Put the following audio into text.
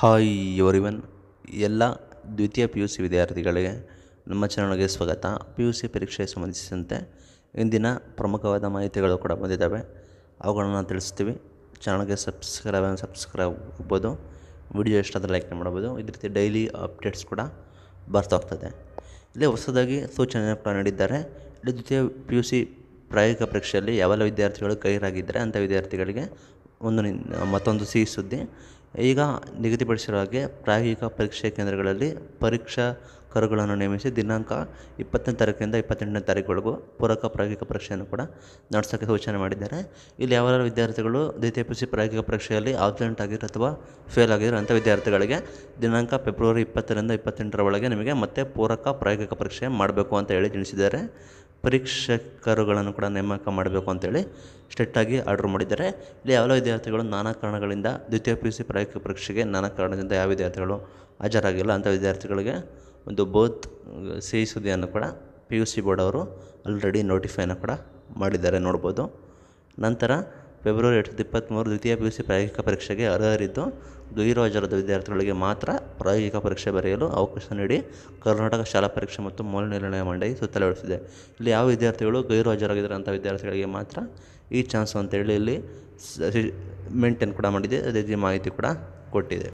hi ಯುವರಿವನ್ ಎಲ್ಲ ದ್ವಿತೀಯ P U C ವಿದ್ಯಾರ್ಥಿಗಳಿಗೆ ನಮ್ಮ ಚಾನಲ್ಗೆ ಸ್ವಾಗತ ಪಿ ಯು ಸಿ ಪರೀಕ್ಷೆಗೆ ಸಂಬಂಧಿಸಿದಂತೆ ಇಂದಿನ ಪ್ರಮುಖವಾದ ಮಾಹಿತಿಗಳು ಕೂಡ ಬಂದಿದ್ದಾವೆ ಅವುಗಳನ್ನು ತಿಳಿಸ್ತೀವಿ ಚಾನಲ್ಗೆ ಸಬ್ಸ್ಕ್ರೈಬ್ ಸಬ್ಸ್ಕ್ರೈಬ್ ಆಗ್ಬೋದು ವಿಡಿಯೋ ಇಷ್ಟಾದರೆ ಲೈಕ್ ಮಾಡ್ಬೋದು ಇದೇ ರೀತಿ ಡೈಲಿ ಅಪ್ಡೇಟ್ಸ್ ಕೂಡ ಬರ್ತಾ ಹೋಗ್ತದೆ ಇಲ್ಲಿ ಹೊಸದಾಗಿ ಸೂಚನೆಯನ್ನು ಕೂಡ ನೀಡಿದ್ದಾರೆ ಇಲ್ಲಿ ದ್ವಿತೀಯ ಪಿ ಯು ಸಿ ಪ್ರಾಯೋಗಿಕ ಪರೀಕ್ಷೆಯಲ್ಲಿ ಯಾವೆಲ್ಲ ವಿದ್ಯಾರ್ಥಿಗಳು ಗೈರಾಗಿದ್ದರೆ ಅಂಥ ವಿದ್ಯಾರ್ಥಿಗಳಿಗೆ ಒಂದು ಮತ್ತೊಂದು ಸಿಹಿ ಸುದ್ದಿ ಈಗ ನಿಗದಿಪಡಿಸಿರುವ ಹಾಗೆ ಪ್ರಾಯೋಗಿಕ ಪರೀಕ್ಷೆ ಕೇಂದ್ರಗಳಲ್ಲಿ ಪರೀಕ್ಷಾ ಕರುಗಳನ್ನು ನೇಮಿಸಿ ದಿನಾಂಕ ಇಪ್ಪತ್ತನೇ ತಾರೀಕಿಂದ ಇಪ್ಪತ್ತೆಂಟನೇ ತಾರೀಕುವರೆಗೂ ಪೂರಕ ಪ್ರಾಯೋಗಿಕ ಪರೀಕ್ಷೆಯನ್ನು ಕೂಡ ನಡೆಸೋಕ್ಕೆ ಸೂಚನೆ ಮಾಡಿದ್ದಾರೆ ಇಲ್ಲಿ ಯಾವ್ಯಾವ ವಿದ್ಯಾರ್ಥಿಗಳು ದ್ವಿತೀಯ ಪಿ ಸಿ ಪ್ರಾಯೋಗಿಕ ಪರೀಕ್ಷೆಯಲ್ಲಿ ಆಬ್ಸೆಂಟ್ ಆಗಿರೋ ಅಥವಾ ಫೇಲ್ ಆಗಿರೋ ಅಂಥ ವಿದ್ಯಾರ್ಥಿಗಳಿಗೆ ದಿನಾಂಕ ಫೆಬ್ರವರಿ ಇಪ್ಪತ್ತರಿಂದ ಇಪ್ಪತ್ತೆಂಟರ ಒಳಗೆ ನಿಮಗೆ ಮತ್ತೆ ಪೂರಕ ಪ್ರಾಯೋಗಿಕ ಪರೀಕ್ಷೆ ಮಾಡಬೇಕು ಅಂತ ಹೇಳಿ ತಿಳಿಸಿದ್ದಾರೆ ಪರೀಕ್ಷಕರುಗಳನ್ನು ಕೂಡ ನೇಮಕ ಮಾಡಬೇಕು ಅಂತೇಳಿ ಸ್ಟ್ರಿಕ್ಟಾಗಿ ಆರ್ಡರ್ ಮಾಡಿದ್ದಾರೆ ಇಲ್ಲಿ ಯಾವೆಲ್ಲ ವಿದ್ಯಾರ್ಥಿಗಳು ನಾನಾ ಕಾರಣಗಳಿಂದ ದ್ವಿತೀಯ ಪಿ ಯು ಸಿ ಪ್ರಾಯೋಗಿಕ ಪರೀಕ್ಷೆಗೆ ನಾನಾ ಕಾರಣದಿಂದ ಯಾವ ವಿದ್ಯಾರ್ಥಿಗಳು ಹಾಜರಾಗಿಲ್ಲ ಅಂಥ ವಿದ್ಯಾರ್ಥಿಗಳಿಗೆ ಒಂದು ಬೋತ್ ಸಿಹಿ ಸುದ್ದಿಯನ್ನು ಕೂಡ ಪಿ ಯು ಸಿ ಬೋರ್ಡ್ ಅವರು ಆಲ್ರೆಡಿ ನೋಟಿಫೈನ ಕೂಡ ಮಾಡಿದ್ದಾರೆ ನೋಡ್ಬೋದು ನಂತರ ಫೆಬ್ರವರಿ ಎರಡು ಸಾವಿರದ ಇಪ್ಪತ್ತ್ಮೂರು ದ್ವಿತೀಯ ಪಿ ಯು ಸಿ ಪ್ರಾಯೋಗಿಕ ಪರೀಕ್ಷೆಗೆ ಅರ್ಹರಿದ್ದು ಗೈರುಹಾಜರಾದ ವಿದ್ಯಾರ್ಥಿಗಳಿಗೆ ಮಾತ್ರ ಪ್ರಾಯೋಗಿಕ ಪರೀಕ್ಷೆ ಬರೆಯಲು ಅವಕಾಶ ನೀಡಿ ಕರ್ನಾಟಕ ಶಾಲಾ ಪರೀಕ್ಷೆ ಮತ್ತು ಮೌಲ್ಯನಿರ್ಣಯ ಮಂಡಳಿ ಸುತ್ತಲೇ ಇಲ್ಲಿ ಯಾವ ವಿದ್ಯಾರ್ಥಿಗಳು ಗೈರುಹಾಜರಾಗಿದ್ದಾರೆ ಅಂತ ವಿದ್ಯಾರ್ಥಿಗಳಿಗೆ ಮಾತ್ರ ಈ ಚಾನ್ಸು ಅಂತೇಳಿ ಇಲ್ಲಿ ಮೇಂಟೈನ್ ಕೂಡ ಮಾಡಿದೆ ಅದೇ ರೀತಿ ಮಾಹಿತಿ ಕೂಡ ಕೊಟ್ಟಿದೆ